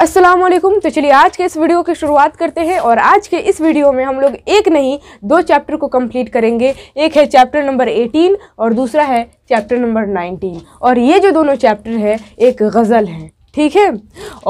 अस्सलाम वालेकुम तो चलिए आज के इस वीडियो की शुरुआत करते हैं और आज के इस वीडियो में हम लोग एक नहीं दो चैप्टर को कंप्लीट करेंगे एक है चैप्टर नंबर 18 और दूसरा है चैप्टर नंबर 19 और ये जो दोनों चैप्टर है एक गज़ल है ठीक है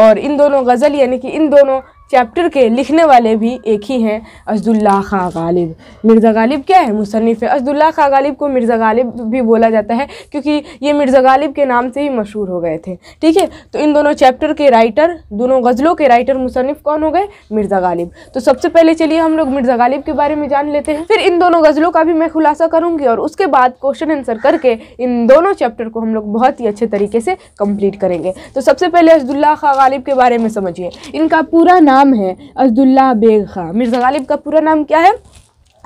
और इन दोनों गज़ल यानी कि इन दोनों चैप्टर के लिखने वाले भी एक ही हैं असदुल्ला खां गालिब मिर्ज़ा गालिब क्या है मुसनफ़ है असदुल्ला खां गालिब को मिर्ज़ा गालिब भी बोला जाता है क्योंकि ये मिर्ज़ा गालिब के नाम से ही मशहूर हो गए थे ठीक है तो इन दोनों चैप्टर के राइटर दोनों गज़लों के राइटर मुसनफ़ कौन हो गए मिर्ज़ा गालिब तो सबसे पहले चलिए हम लोग मिर्ज़ा गालिब के बारे में जान लेते हैं फिर इन दोनों गज़लों का भी मैं खुलासा करूँगी और उसके बाद क्वेश्चन आंसर करके इन दोनों चैप्टर को हम लोग बहुत ही अच्छे तरीके से कम्प्लीट करेंगे तो सबसे पहले असदुल्ला खां गालिब के बारे में समझिए इनका पूरा नाम नाम है असदुल्ला बेग खान मिर्ज़ा गालिब का पूरा नाम क्या है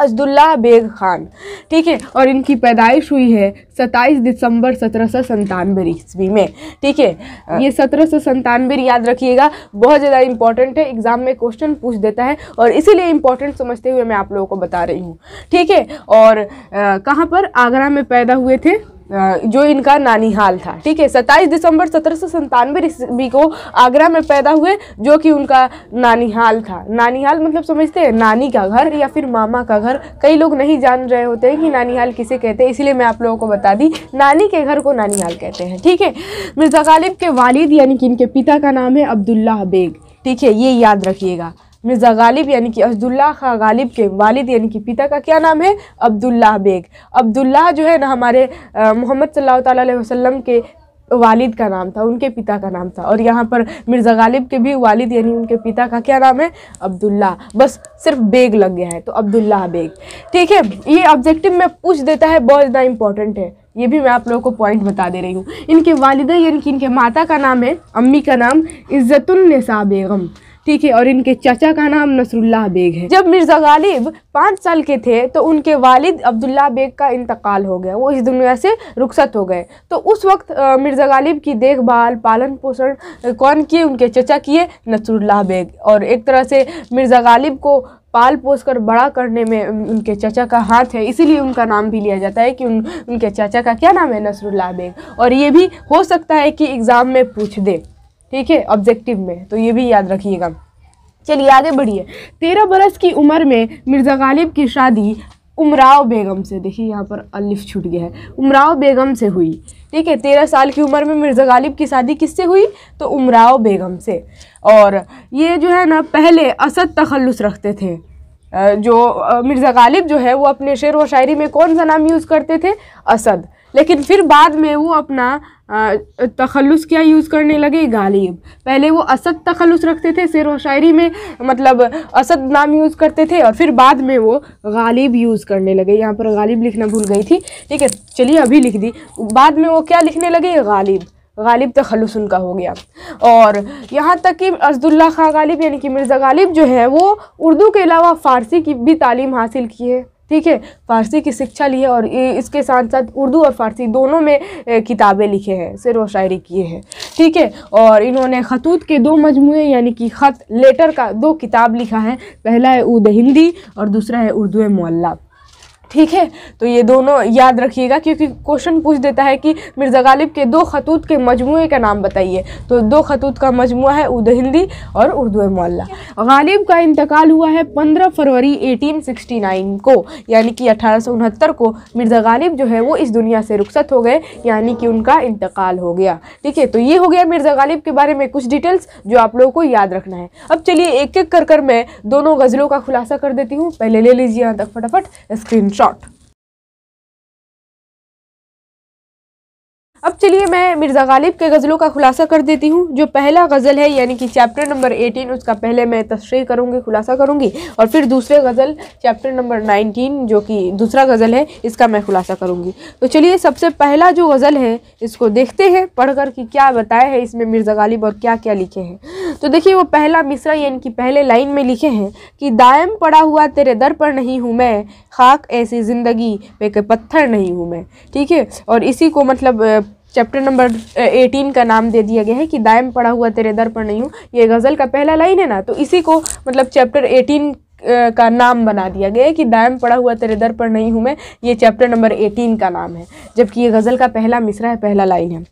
असदुल्ला बेग खान ठीक है और इनकी पैदाइश हुई है 27 दिसंबर सत्रह सौ संतानवे ईस्वी में ठीक है ये सत्रह सौ संतानवे याद रखिएगा बहुत ज़्यादा इंपॉर्टेंट है एग्ज़ाम में क्वेश्चन पूछ देता है और इसीलिए इंपॉर्टेंट समझते हुए मैं आप लोगों को बता रही हूँ ठीक है और कहाँ पर आगरा में पैदा हुए थे जो इनका नानीहाल था ठीक है सत्ताईस दिसंबर सत्रह सौ संतानवे ईस्वी को आगरा में पैदा हुए जो कि उनका नानीहाल था नानीहाल मतलब समझते हैं नानी का घर या फिर मामा का घर कई लोग नहीं जान रहे होते हैं कि नानीहाल किसे कहते हैं इसलिए मैं आप लोगों को बता दी नानी के घर को नानीहाल कहते हैं ठीक है मिर्ज़ा गालिब के वालिद यानी कि इनके पिता का नाम है अब्दुल्ला बेग ठीक है ये याद रखिएगा मिर्ज़ा गालिब यानी कि असदुल्ला खा गालिब के वालिद यानी कि पिता का क्या नाम है अब्दुल्ला बेग अब्दुल्ला जो है ना हमारे मोहम्मद सल्लल्लाहु अलैहि वसल्लम के वालिद का नाम था उनके पिता का नाम था और यहाँ पर मिर्ज़ा गालिब के भी वालिद यानी उनके पिता का क्या नाम है अब्दुल्ला बस सिर्फ बेग लग गया है तो अब्दुल्ला बेग ठीक है ये ऑब्जेक्टिव में पूछ देता है बहुत ज़्यादा इंपॉर्टेंट है ये भी मैं आप लोगों को पॉइंट बता दे रही हूँ इनके वालिदा यानी कि इनके माता का नाम है अम्मी का नाम इज़्ज़तुलनसा बेगम ठीक है और इनके चाचा का नाम नसरुल्ला बेग है जब मिर्ज़ा गालिब पाँच साल के थे तो उनके वालिद अब्दुल्ला बेग का इंतकाल हो गया वो इस दुनिया से रुखसत हो गए तो उस वक्त मिर्ज़ा गालिब की देखभाल पालन पोषण कौन किए उनके चचा किए नसरुल्ला बेग और एक तरह से मिर्ज़ा गालिब को पाल पोस कर बड़ा करने में उनके चाचा का हाथ है इसीलिए उनका नाम भी लिया जाता है कि उन उनके चाचा का क्या नाम है नसरुल्ला बेग और ये भी हो सकता है कि एग्ज़ाम में पूछ दे ठीक है ऑब्जेक्टिव में तो ये भी याद रखिएगा चलिए आगे बढ़िए तेरह बरस की उम्र में मिर्ज़ा गालिब की शादी उमराव बेगम से देखिए यहाँ पर अलिफ छूट गया है उमराव बेगम से हुई ठीक है तेरह साल की उम्र में मिर्ज़ा गालिब की शादी किससे हुई तो उमराव बेगम से और ये जो है ना पहले असद तखलस रखते थे जो मिर्ज़ा गालिब जो है वो अपने शेर व शायरी में कौन सा नाम यूज़ करते थे असद लेकिन फिर बाद में वो अपना तखलस क्या यूज़ करने लगे गालिब पहले वो असद तखलस रखते थे शेर व शायरी में मतलब असद नाम यूज़ करते थे और फिर बाद में वो गालिब यूज़ करने लगे यहाँ पर गालिब लिखना भूल गई थी ठीक है चलिए अभी लिख दी बाद में वो क्या लिखने लगे गालिब गालिब तखलस उनका हो गया और यहाँ तक कि असदुल्ला खां गालिब यानी कि मिर्ज़ा गालिब जो है वो उर्दू के अलावा फ़ारसी की भी तालीम हासिल की है ठीक है फ़ारसी की शिक्षा ली है और इसके साथ साथ उर्दू और फ़ारसी दोनों में किताबें लिखे हैं शेर व शायरी किए हैं ठीक है और इन्होंने खतूत के दो मजमू यानी कि ख़त लेटर का दो किताब लिखा है पहला है उद हिंदी और दूसरा है उर्दू मल्ला ठीक है तो ये दोनों याद रखिएगा क्योंकि क्वेश्चन पूछ देता है कि मिर्ज़ा गालिब के दो खतूत के मजमू का नाम बताइए तो दो खतूत का मजमू है उर्द हिंदी और उर्दू मोल्ला गालिब का इंतकाल हुआ है पंद्रह फरवरी 1869 को यानी कि अठारह को मिर्ज़ा गालिब जो है वो इस दुनिया से रुखसत हो गए यानी कि उनका इंतकाल हो गया ठीक है तो ये हो गया मिर्ज़ा गालिब के बारे में कुछ डिटेल्स जो आप लोगों को याद रखना है अब चलिए एक एक कर कर मैं दोनों गज़लों का खुलासा कर देती हूँ पहले ले लीजिए यहाँ तक फटाफट स्क्रीन short. अब चलिए मैं मिर्ज़ा गालिब के गज़लों का खुलासा कर देती हूँ जो पहला गज़ल है यानी कि चैप्टर नंबर एटीन उसका पहले मैं तशरी करूँगी खुलासा करूँगी और फिर दूसरे गज़ल चैप्टर नंबर नाइनटीन जो कि दूसरा गज़ल है इसका मैं खुलासा करूँगी तो चलिए सबसे पहला जो गज़ल है इसको देखते हैं पढ़ कर कि क्या बताया है इसमें मिर्ज़ा गालिब और क्या क्या लिखे हैं तो देखिए वो पहला मिसरा यानी कि पहले लाइन में लिखे हैं कि दायम पड़ा हुआ तेरे दर पर नहीं हूँ मैं खाक ऐसी ज़िंदगी पे के पत्थर नहीं हूँ मैं ठीक है और इसी को मतलब चैप्टर नंबर एटीन का नाम दे दिया गया है कि दायम पड़ा हुआ तेरे दर पर नहीं हूँ ये गज़ल का पहला लाइन है ना तो इसी को मतलब चैप्टर एटीन eh, का नाम बना दिया गया है कि दायम पड़ा हुआ तेरे दर पर नहीं हूँ मैं ये चैप्टर नंबर एटीन का नाम है जबकि ये गज़ल का पहला मिसरा है पहला लाइन है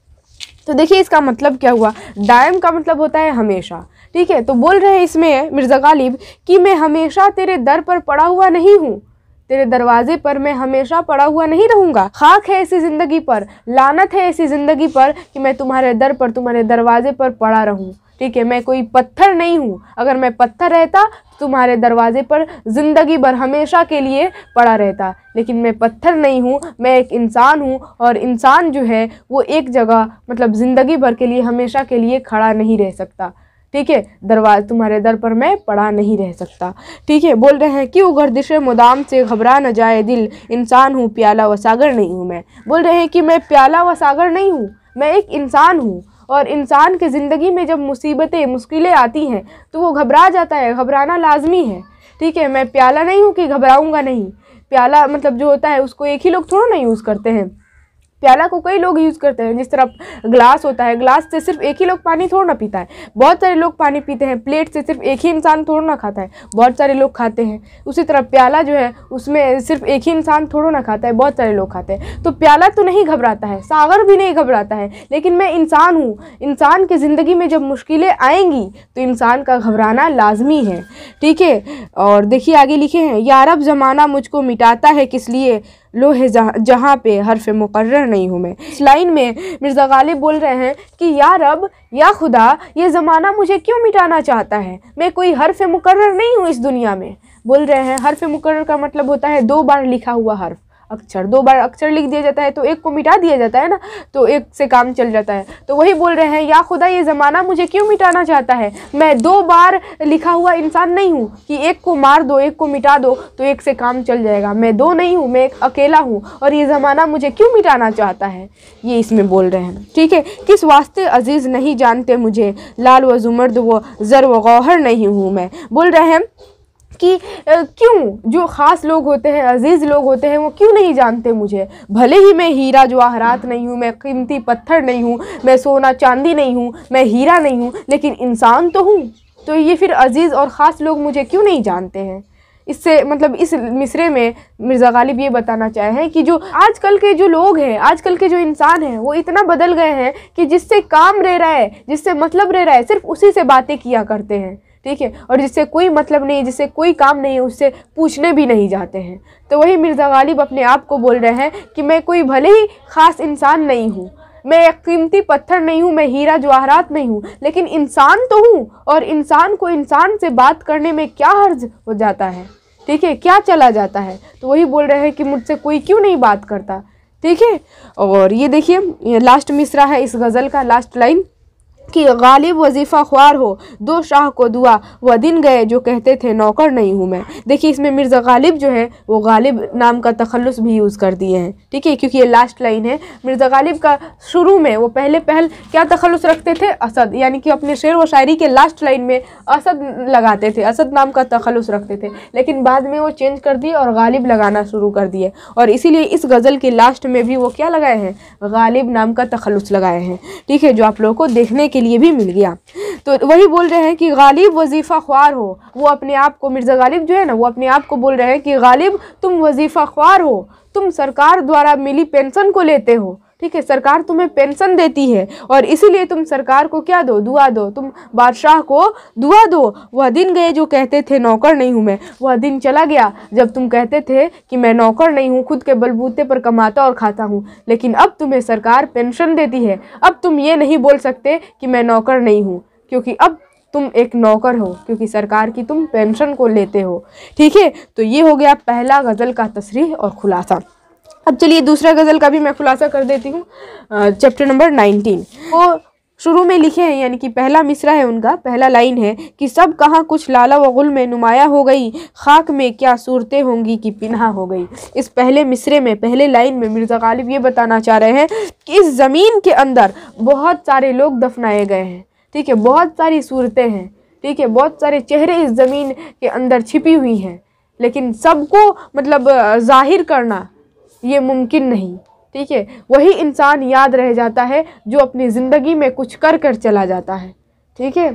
तो देखिए इसका मतलब क्या हुआ दायम का मतलब होता है हमेशा ठीक है तो बोल रहे हैं इसमें मिर्ज़ा गालिब कि मैं हमेशा तेरे दर पर पड़ा हुआ नहीं हूँ तेरे दरवाजे पर मैं हमेशा पड़ा हुआ नहीं रहूंगा खाक है ऐसी ज़िंदगी पर लानत है ऐसी ज़िंदगी पर कि मैं तुम्हारे दर पर तुम्हारे दरवाजे पर पड़ा रहूँ ठीक है मैं कोई पत्थर नहीं हूँ अगर मैं पत्थर रहता तो तुम्हारे दरवाजे पर ज़िंदगी भर हमेशा के लिए पड़ा रहता लेकिन मैं पत्थर नहीं हूँ मैं एक इंसान हूँ और इंसान जो है वो एक जगह मतलब ज़िंदगी भर के लिए हमेशा के लिए खड़ा नहीं रह सकता ठीक है दरवाज तुम्हारे दर पर मैं पड़ा नहीं रह सकता ठीक है बोल रहे हैं क्यों गर्दिश मुदाम से घबरा न जाए दिल इंसान हूँ प्याला व सागर नहीं हूँ मैं बोल रहे हैं कि मैं प्याला व सागर नहीं हूँ मैं एक इंसान हूँ और इंसान के ज़िंदगी में जब मुसीबतें मुश्किलें आती हैं तो वो घबरा जाता है घबराना लाजमी है ठीक है मैं प्याला नहीं हूँ कि घबराऊँगा नहीं प्याला मतलब जो होता है उसको एक ही लोग थोड़ा ना यूज़ करते हैं प्याला को कई लोग यूज़ करते हैं जिस तरह ग्लास होता है ग्लास से सिर्फ एक ही लोग पानी थोड़ा ना पीता है बहुत सारे लोग पानी पीते हैं प्लेट से सिर्फ एक ही इंसान थोड़ा ना खाता है बहुत सारे लोग खाते हैं उसी तरह प्याला जो है उसमें सिर्फ एक ही इंसान थोड़ा ना खाता है बहुत सारे लोग खाते हैं तो प्याला तो नहीं घबराता है सागर भी नहीं घबराता है लेकिन मैं इंसान हूँ इंसान की ज़िंदगी में जब मुश्किलें आएंगी तो इंसान का घबराना लाजमी है ठीक है और देखिए आगे लिखे हैं यारब अरब ज़माना मुझको मिटाता है किस लिए लो है जहाँ जहाँ पे हरफ मुकर्र नहीं हूँ मैं इस लाइन में मिर्ज़ा गालिब बोल रहे हैं कि या रब या खुदा ये ज़माना मुझे क्यों मिटाना चाहता है मैं कोई हरफ मुकर्र नहीं हूँ इस दुनिया में बोल रहे हैं हरफ मुकर का मतलब होता है दो बार लिखा हुआ हर्फ अक्षर दो बार अक्षर लिख दिया जाता है तो एक को मिटा दिया जाता है ना तो एक से काम चल जाता है तो वही बोल रहे हैं या खुदा ये ज़माना मुझे क्यों मिटाना चाहता है मैं दो बार लिखा हुआ इंसान नहीं हूँ कि एक को मार दो एक को मिटा दो तो एक से काम चल जाएगा मैं दो नहीं हूँ मैं एक अकेला हूँ और ये ज़माना मुझे क्यों मिटाना चाहता है ये इसमें बोल रहे हैं ठीक है किस वास्ते अजीज़ नहीं जानते मुझे लाल व जुमर्द व ज़र व गौहर नहीं हूँ मैं बोल रहे हैं कि क्यों जो ख़ास लोग होते हैं अजीज़ लोग होते हैं वो क्यों नहीं जानते मुझे भले ही मैं हीरा जवाहरात नहीं हूँ मैं कीमती पत्थर नहीं हूँ मैं सोना चांदी नहीं हूँ मैं हीरा नहीं हूँ लेकिन इंसान तो हूँ तो ये फिर अजीज़ और ख़ास लोग मुझे क्यों नहीं जानते हैं इससे मतलब इस मिसरे में मिर्ज़ा गालिब ये बताना चाहे कि जो आजकल के जो लोग हैं आजकल के जो इंसान हैं वो इतना बदल गए हैं कि जिससे काम रह रहा है जिससे मतलब रह रहा है सिर्फ उसी से बातें किया करते हैं ठीक है और जिससे कोई मतलब नहीं जिससे कोई काम नहीं है उससे पूछने भी नहीं जाते हैं तो वही मिर्ज़ा गालिब अपने आप को बोल रहे हैं कि मैं कोई भले ही ख़ास इंसान नहीं हूँ मैं एक कीमती पत्थर नहीं हूँ मैं हीरा जवाहरात नहीं हूँ लेकिन इंसान तो हूँ और इंसान को इंसान से बात करने में क्या हर्ज हो जाता है ठीक है क्या चला जाता है तो वही बोल रहे हैं कि मुझसे कोई क्यों नहीं बात करता ठीक है और ये देखिए लास्ट मिसरा है इस गज़ल का लास्ट लाइन कि गालिब वजीफ़ा ख्वार हो दो शाह को दुआ वह दिन गए जो कहते थे नौकर नहीं हूँ मैं देखिए इसमें मिर्ज़ा गालिब जो है वो गालिब नाम का तखलस भी यूज़ कर दिए हैं ठीक है क्योंकि ये लास्ट लाइन है मिर्ज़ा गालिब का शुरू में वो पहले पहल क्या तखलस रखते थे असद यानी कि अपने शेर व शायरी के लास्ट लाइन में असद लगाते थे असद नाम का तखलस रखते थे लेकिन बाद में वो चेंज कर दिए और गालिब लगाना शुरू कर दिए और इसीलिए इस गज़ल के लास्ट में भी वो क्या लगाए हैं गालिब नाम का तखलस लगाए हैं ठीक है जो आप लोगों को देखने के के लिए भी मिल गया तो वही बोल रहे हैं कि गालिब वजीफ़ा ख्वार हो वो अपने आप को मिर्ज़ा गालिब जो है ना वो अपने आप को बोल रहे हैं कि गालिब तुम वजीफ़ा ख्वार हो तुम सरकार द्वारा मिली पेंशन को लेते हो ठीक है सरकार तुम्हें पेंशन देती है और इसीलिए तुम सरकार को क्या दो दुआ दो तुम बादशाह को दुआ दो वह दिन गए जो कहते थे नौकर नहीं हूँ मैं वह दिन चला गया जब तुम कहते थे कि मैं नौकर नहीं हूँ खुद के बलबूते पर कमाता और खाता हूँ लेकिन अब तुम्हें सरकार पेंशन देती है अब तुम ये नहीं बोल सकते कि मैं नौकर नहीं हूँ क्योंकि अब तुम एक नौकर हो क्योंकि सरकार की तुम पेंशन को लेते हो ठीक है तो ये हो गया पहला गज़ल का तस्रीह और खुलासा अब चलिए दूसरा गज़ल का भी मैं खुलासा कर देती हूँ चैप्टर नंबर नाइनटीन वो शुरू में लिखे हैं यानी कि पहला मिसरा है उनका पहला लाइन है कि सब कहाँ कुछ लाला वगुल में नुमाया हो गई खाक में क्या सूरतें होंगी कि पिन्हा हो गई इस पहले मिसरे में पहले लाइन में मिर्ज़ा गालिब ये बताना चाह रहे हैं कि इस ज़मीन के अंदर बहुत सारे लोग दफनाए गए हैं ठीक है बहुत सारी सूरतें हैं ठीक है बहुत सारे चेहरे इस ज़मीन के अंदर छिपी हुई हैं लेकिन सबको मतलब ज़ाहिर करना ये मुमकिन नहीं ठीक है वही इंसान याद रह जाता है जो अपनी ज़िंदगी में कुछ कर कर चला जाता है ठीक है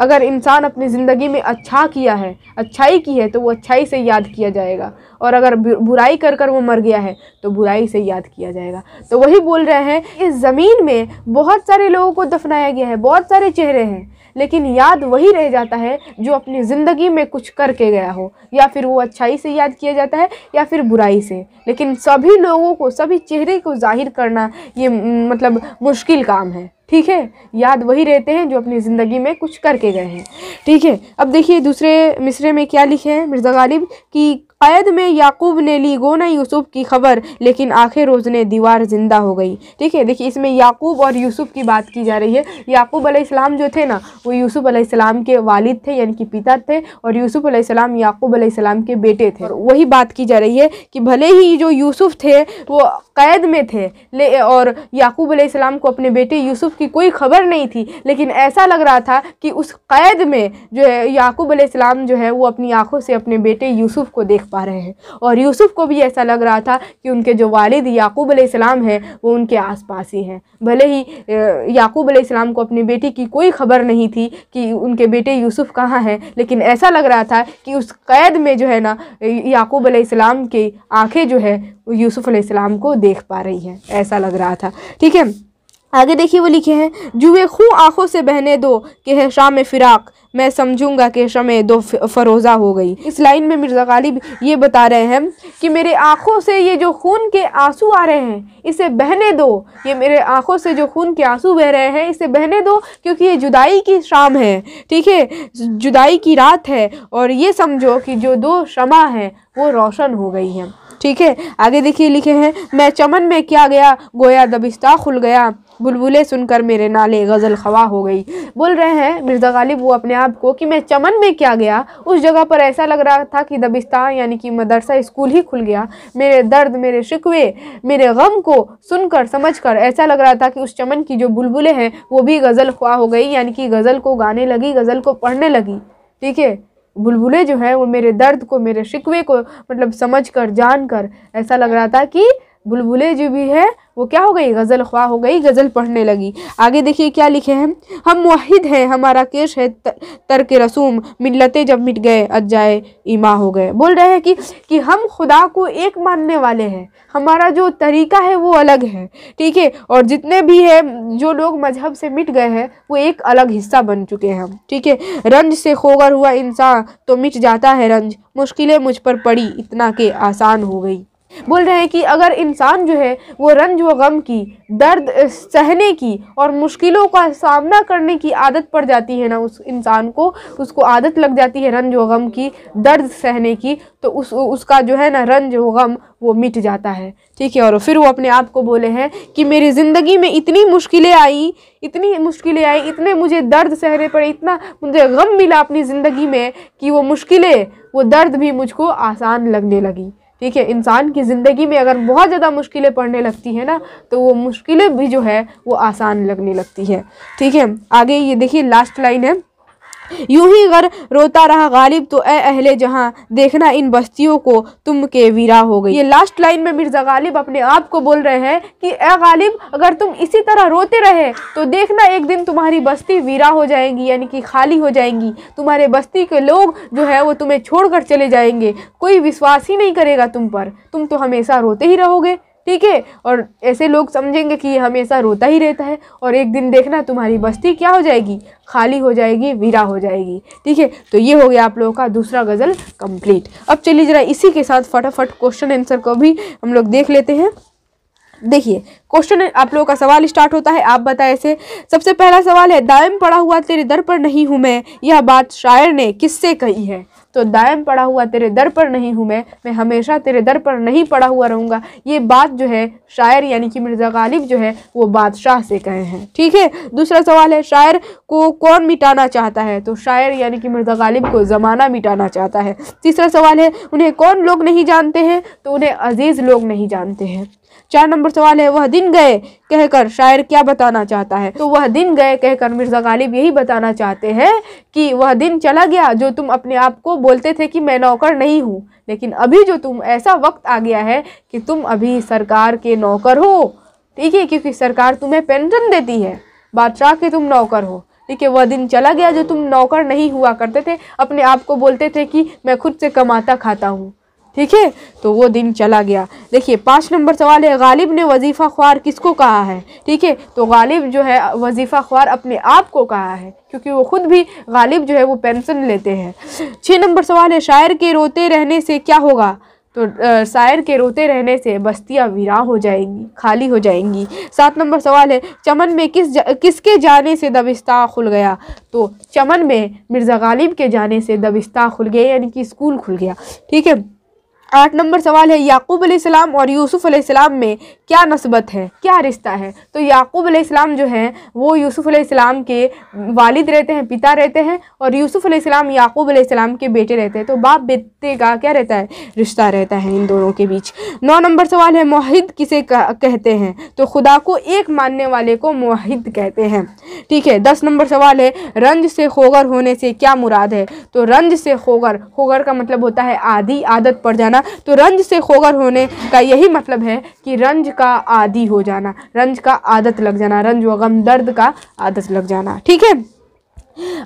अगर इंसान अपनी ज़िंदगी में अच्छा किया है अच्छाई की है तो वो अच्छाई से याद किया जाएगा और अगर बुराई कर कर वो मर गया है तो बुराई से याद किया जाएगा तो वही बोल रहे हैं इस ज़मीन में बहुत सारे लोगों को दफनाया गया है बहुत सारे चेहरे हैं लेकिन याद वही रह जाता है जो अपनी ज़िंदगी में कुछ करके गया हो या फिर वो अच्छाई से याद किया जाता है या फिर बुराई से लेकिन सभी लोगों को सभी चेहरे को जाहिर करना ये मतलब मुश्किल काम है ठीक है याद वही रहते हैं जो अपनी ज़िंदगी में कुछ करके गए हैं ठीक है अब देखिए दूसरे मिसरे में क्या लिखे हैं मिर्ज़ा गालिब कि कैद में याकूब ने ली गोना यूसुफ की खबर लेकिन आखिर रोजने दीवार ज़िंदा हो गई ठीक है देखिए इसमें याकूब और यूसुफ की बात की जा रही है याकूब अलैहिस्सलाम जो थे ना वो यूसुफ अलैहिस्सलाम के वालिद थे यानी कि पिता थे और यूसुफ अलैहिस्सलाम याकूब अलैहिस्सलाम के बेटे थे और वही बात की जा रही है कि भले ही जो यूसुफ थे वो कैद में थे ले और याकूब अलैहिस्सलाम को अपने बेटे यूसुफ की कोई खबर नहीं थी लेकिन ऐसा लग रहा था कि उस कैद में जो है याकूब अलैहिस्सलाम जो है वो अपनी आँखों से अपने बेटे यूसुफ को देख पा रहे हैं और यूसुफ को भी ऐसा लग रहा था कि उनके जो वालिद याकूब अलैहिस्सलाम हैं वो उनके आसपास ही हैं भले ही याकूब अलैहिस्सलाम को अपनी बेटी की कोई खबर नहीं थी कि उनके बेटे यूसुफ कहाँ हैं लेकिन ऐसा लग रहा था कि उस कैद में जो है ना याकूब अलैहिस्सलाम की आँखें जो है यूसुफ अलैहिस्सलाम को देख पा रही हैं ऐसा लग रहा था ठीक है आगे देखिए वो लिखे हैं जुए खूँ आंखों से बहने दो कि है शाम फिराक मैं समझूंगा कि शम दो फरोज़ा हो गई इस लाइन में मिर्ज़ा गालिब ये बता रहे हैं कि मेरे आँखों से ये जो खून के आंसू आ रहे हैं इसे बहने दो ये मेरे आँखों से जो खून के आंसू बह रहे हैं इसे बहने दो क्योंकि ये जुदाई की शाम है ठीक है जुदाई की रात है और ये समझो कि जो दो शमा हैं वो रोशन हो गई हैं ठीक है आगे देखिए लिखे हैं मैं चमन में क्या गया गोया दबिश्ता खुल गया बुलबुलें सुनकर मेरे नाले गज़ल खवा हो गई बोल रहे हैं मिर्ज़ा गालिब वो अपने आप को कि मैं चमन में क्या गया उस जगह पर ऐसा लग रहा था कि दबिस्तान यानी कि मदरसा स्कूल ही खुल गया मेरे दर्द मेरे शिकवे मेरे गम को सुनकर समझकर ऐसा लग रहा था कि उस चमन की जो बुलबुलें हैं वो भी गज़ल खवा हो गई यानी कि गज़ल को गाने लगी गज़ल को पढ़ने लगी ठीक है बुलबुलें जो हैं वो मेरे दर्द को मेरे शिकवे को मतलब समझ कर जान कर ऐसा लग रहा था कि बुलबुलें जो भी है वो क्या हो गई गज़ल ख्वा हो गई गज़ल पढ़ने लगी आगे देखिए क्या लिखे हैं हम मुहिद हैं हमारा केश है तर के रसूम मिलतें जब मिट गए अज्जाए ईमा हो गए बोल रहे हैं कि कि हम खुदा को एक मानने वाले हैं हमारा जो तरीका है वो अलग है ठीक है और जितने भी है जो लोग मजहब से मिट गए हैं वो एक अलग हिस्सा बन चुके हैं हम ठीक है रंज से खोगर हुआ इंसान तो मिट जाता है रंज मुश्किलें मुझ पर पड़ी इतना के आसान हो गई बोल रहे हैं कि अगर इंसान जो है वो रंज व गम की दर्द सहने की और मुश्किलों का सामना करने की आदत पड़ जाती है ना उस इंसान को उसको आदत लग जाती है रंज व गम की दर्द सहने की तो उस उसका जो है ना रंज व गम वो मिट जाता है ठीक है और फिर वो अपने आप को बोले हैं कि मेरी ज़िंदगी में इतनी मुश्किलें आई इतनी मुश्किलें आई इतने मुझे दर्द सहने पड़े इतना मुझे गम मिला अपनी ज़िंदगी में कि वो मुश्किलें वो दर्द भी मुझको आसान लगने लगी ठीक है इंसान की ज़िंदगी में अगर बहुत ज़्यादा मुश्किलें पड़ने लगती है ना तो वो मुश्किलें भी जो है वो आसान लगने लगती है ठीक है आगे ये देखिए लास्ट लाइन है यूं ही अगर रोता रहा गालिब तो ए अहले जहाँ देखना इन बस्तियों को तुम के वीरा हो गई ये लास्ट लाइन में मिर्ज़ा गालिब अपने आप को बोल रहे हैं कि ए गालिब अगर तुम इसी तरह रोते रहे तो देखना एक दिन तुम्हारी बस्ती वीरा हो जाएगी यानी कि खाली हो जाएंगी तुम्हारे बस्ती के लोग जो है वो तुम्हें छोड़कर चले जाएंगे कोई विश्वास ही नहीं करेगा तुम पर तुम तो हमेशा रोते ही रहोगे ठीक है और ऐसे लोग समझेंगे कि ये हमेशा रोता ही रहता है और एक दिन देखना तुम्हारी बस्ती क्या हो जाएगी खाली हो जाएगी वीरा हो जाएगी ठीक है तो ये हो गया आप लोगों का दूसरा गज़ल कंप्लीट अब चलिए ज़रा इसी के साथ फटाफट क्वेश्चन आंसर को भी हम लोग देख लेते हैं देखिए क्वेश्चन आप लोगों का सवाल स्टार्ट होता है आप बताए से सबसे पहला सवाल है दायम पड़ा हुआ तेरे दर पर नहीं हूँ मैं यह बात शायर ने किससे कही है तो दायम पड़ा हुआ तेरे दर पर नहीं हूँ मैं मैं हमेशा तेरे दर पर नहीं पड़ा हुआ रहूँगा ये बात जो है शायर यानी कि मिर्ज़ा गालिब जो है वो बादशाह से कहे हैं ठीक है दूसरा सवाल है शायर को कौन मिटाना चाहता है तो शायर यानी कि मिर्ज़ा गालिब को ज़माना मिटाना चाहता है तीसरा सवाल है उन्हें कौन लोग नहीं जानते हैं तो उन्हें अजीज़ लोग नहीं जानते हैं चार नंबर सवाल है वह दिन गए कहकर शायर क्या बताना चाहता है तो वह दिन गए कहकर मिर्ज़ा गालिब यही बताना चाहते हैं कि वह दिन चला गया जो तुम अपने आप को बोलते थे कि मैं नौकर नहीं हूँ लेकिन अभी जो तुम ऐसा वक्त आ गया है कि तुम अभी सरकार के नौकर हो ठीक है क्योंकि सरकार तुम्हें पेंशन देती है बादशाह के तुम नौकर हो ठीक है वह दिन चला गया जो तुम नौकर नहीं हुआ करते थे अपने आप को बोलते थे कि मैं खुद से कमाता खाता हूँ ठीक है तो वो दिन चला गया देखिए पाँच नंबर सवाल है गालिब ने वजीफ़ा ख्वार किसको कहा है ठीक है तो गालिब जो है वजीफ़ा ख्वार अपने आप को कहा है क्योंकि वो ख़ुद भी गालिब जो है वो पेंशन लेते हैं छः नंबर सवाल है शायर के रोते रहने से क्या होगा तो शायर के रोते रहने से बस्तियाँ वीरान हो जाएंगी खाली हो जाएंगी सात नंबर सवाल है चमन में किस जा, किसके जाने से दबिस्ता खुल गया तो चमन में मिर्ज़ा गालिब के जाने से दबिस्ता खुल गया यानी कि स्कूल खुल गया ठीक है आठ नंबर सवाल है याकूब अलैहिस्सलाम और यूसुफ अलैहिस्सलाम में क्या नस्बत है क्या रिश्ता है तो याकूब अलैहिस्सलाम जो हैं वो यूसुफ अलैहिस्सलाम के वालिद रहते हैं पिता रहते हैं और यूसुफ अलैहिस्सलाम याकूब अलैहिस्सलाम के बेटे रहते हैं तो बाप बेटे का क्या रहता है रिश्ता रहता है इन दोनों के बीच नौ नंबर सवाल है मोहिद किसे कहते हैं तो खुदा को एक मानने वाले को मोहिद कहते हैं ठीक है दस नंबर सवाल है रंज से खोगर होने से क्या मुराद है तो रंज से खोगर खोगर का मतलब होता है आधी आदत पड़ जाना जाना तो रंज से खोगर होने का यही मतलब है कि रंज का आदि हो जाना रंज का आदत लग जाना रंज व गम दर्द का आदत लग जाना ठीक है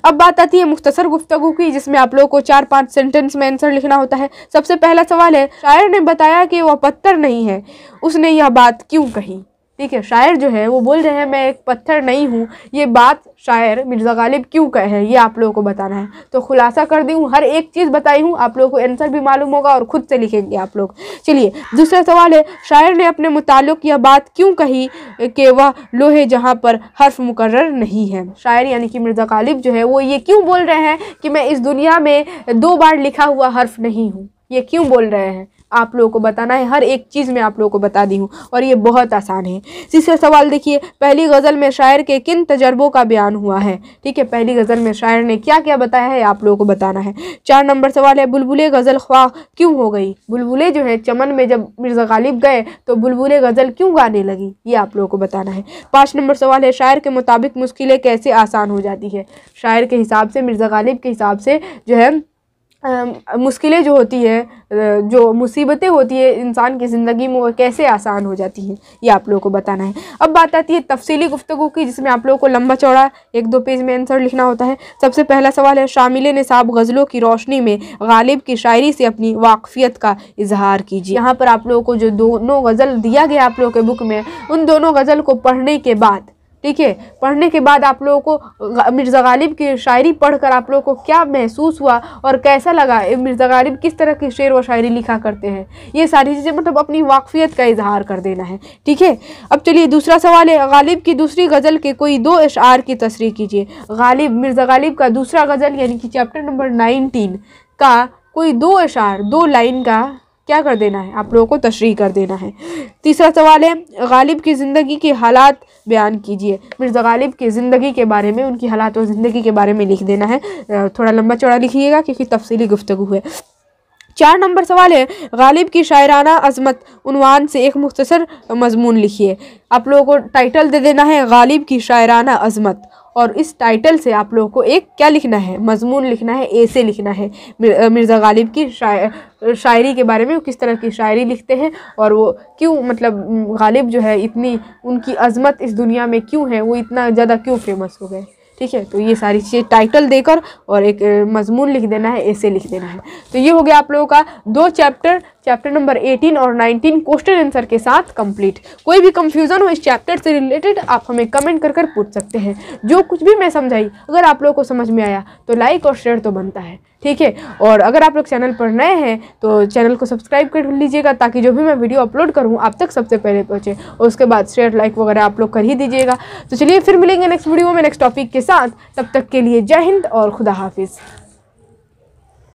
अब बात आती है मुख्तसर गुफ्तगु की जिसमें आप लोगों को चार पांच सेंटेंस में आंसर लिखना होता है सबसे पहला सवाल है शायर ने बताया कि वह पत्थर नहीं है उसने यह बात क्यों कही ठीक है शायर जो है वो बोल रहे हैं मैं एक पत्थर नहीं हूँ ये बात शायर मिर्ज़ा गालिब क्यों कहे हैं ये आप लोगों को बताना है तो खुलासा कर दी हूँ हर एक चीज़ बताई हूँ आप लोगों को आंसर भी मालूम होगा और ख़ुद से लिखेंगे आप लोग चलिए दूसरा सवाल है शायर ने अपने मुतालिक यह बात क्यों कही कि वह लोहे जहाँ पर हर्फ मुकर नहीं है शायर यानी कि मिर्ज़ा गालिब जो है वो ये क्यों बोल रहे हैं कि मैं इस दुनिया में दो बार लिखा हुआ हर्फ नहीं हूँ ये क्यों बोल रहे हैं आप लोगों को बताना है हर एक चीज़ में आप लोगों को बता दी हूँ और ये बहुत आसान है तीसरा सवाल देखिए पहली गज़ल में शायर के किन तजर्बों का बयान हुआ है ठीक है पहली गज़ल में शायर ने क्या क्या बताया है आप लोगों को बताना है चार नंबर सवाल है बुलबुलें गज़ल ख्वा क्यों हो गई बुलबुलें जो है चमन में जब मिर्ज़ा गालिब गए तो बुलबुलें गज़ल क्यों गाने लगी ये आप लोगों को बताना है पाँच नंबर सवाल है शायर के मुताबिक मुश्किलें कैसे आसान हो जाती है शायर के हिसाब से मिर्ज़ा गालिब के हिसाब से जो है मुश्किलें जो होती है जो मुसीबतें होती है इंसान की ज़िंदगी में वो कैसे आसान हो जाती हैं ये आप लोगों को बताना है अब बात आती है तफसीली गुफ्तु की जिसमें आप लोगों को लंबा चौड़ा एक दो पेज में आंसर लिखना होता है सबसे पहला सवाल है शामिल नसाब गज़लों की रोशनी में गालिब की शायरी से अपनी वाकफियत का इजहार कीजिए यहाँ पर आप लोगों को जो दोनों गज़ल दिया गया आप लोगों के बुक में उन दोनों गज़ल को पढ़ने के बाद ठीक है पढ़ने के बाद आप लोगों को मिर्ज़ा गालिब की शायरी पढ़कर आप लोगों को क्या महसूस हुआ और कैसा लगा मिर्ज़ा गालिब किस तरह की शेर व शायरी लिखा करते हैं ये सारी चीज़ें मतलब अपनी वाकफियत का इजहार कर देना है ठीक है अब चलिए दूसरा सवाल है गालिब की दूसरी गज़ल के कोई दो अशार की तस्री कीजिए गालिब मिर्ज़ा गालिब का दूसरा गज़ल यानी कि चैप्टर नंबर नाइनटीन का कोई दो अशार दो लाइन का क्या कर देना है आप लोगों को तशरी कर देना है तीसरा सवाल है गालिब की ज़िंदगी के हालात बयान कीजिए मिर्ज़ा गालिब की ज़िंदगी के बारे में उनकी हालात और ज़िंदगी के बारे में लिख देना है थोड़ा लंबा चौड़ा लिखिएगा क्योंकि तफसीली गुफ्तु है चार नंबर सवाल है गालिब की शायराना अजमत उनवान से एक मुख्तसर मजमून लिखिए आप लोगों को टाइटल दे देना है गालिब की शायराना अजमत और इस टाइटल से आप लोगों को एक क्या लिखना है मजमून लिखना है ऐसे लिखना है मिर्ज़ा गालिब की शायर शायरी के बारे में वो किस तरह की शायरी लिखते हैं और वो क्यों मतलब गालिब जो है इतनी उनकी अजमत इस दुनिया में क्यों है वो इतना ज़्यादा क्यों फेमस हो गए ठीक है तो ये सारी चीज़ें टाइटल देकर और एक मजमून लिख देना है ऐसे लिख देना है तो ये हो गया आप लोगों का दो चैप्टर चैप्टर नंबर 18 और 19 क्वेश्चन आंसर के साथ कंप्लीट कोई भी कंफ्यूजन हो इस चैप्टर से रिलेटेड आप हमें कमेंट कर कर पूछ सकते हैं जो कुछ भी मैं समझाई अगर आप लोग को समझ में आया तो लाइक और शेयर तो बनता है ठीक है और अगर आप लोग चैनल पर नए हैं तो चैनल को सब्सक्राइब कर लीजिएगा ताकि जो भी मैं वीडियो अपलोड करूँ आप तक सबसे पहले पहुँचे और उसके बाद शेयर लाइक वगैरह आप लोग कर ही दीजिएगा तो चलिए फिर मिलेंगे नेक्स्ट वीडियो में नेक्स्ट टॉपिक के साथ तब तक के लिए जय हिंद और खुदा हाफिज़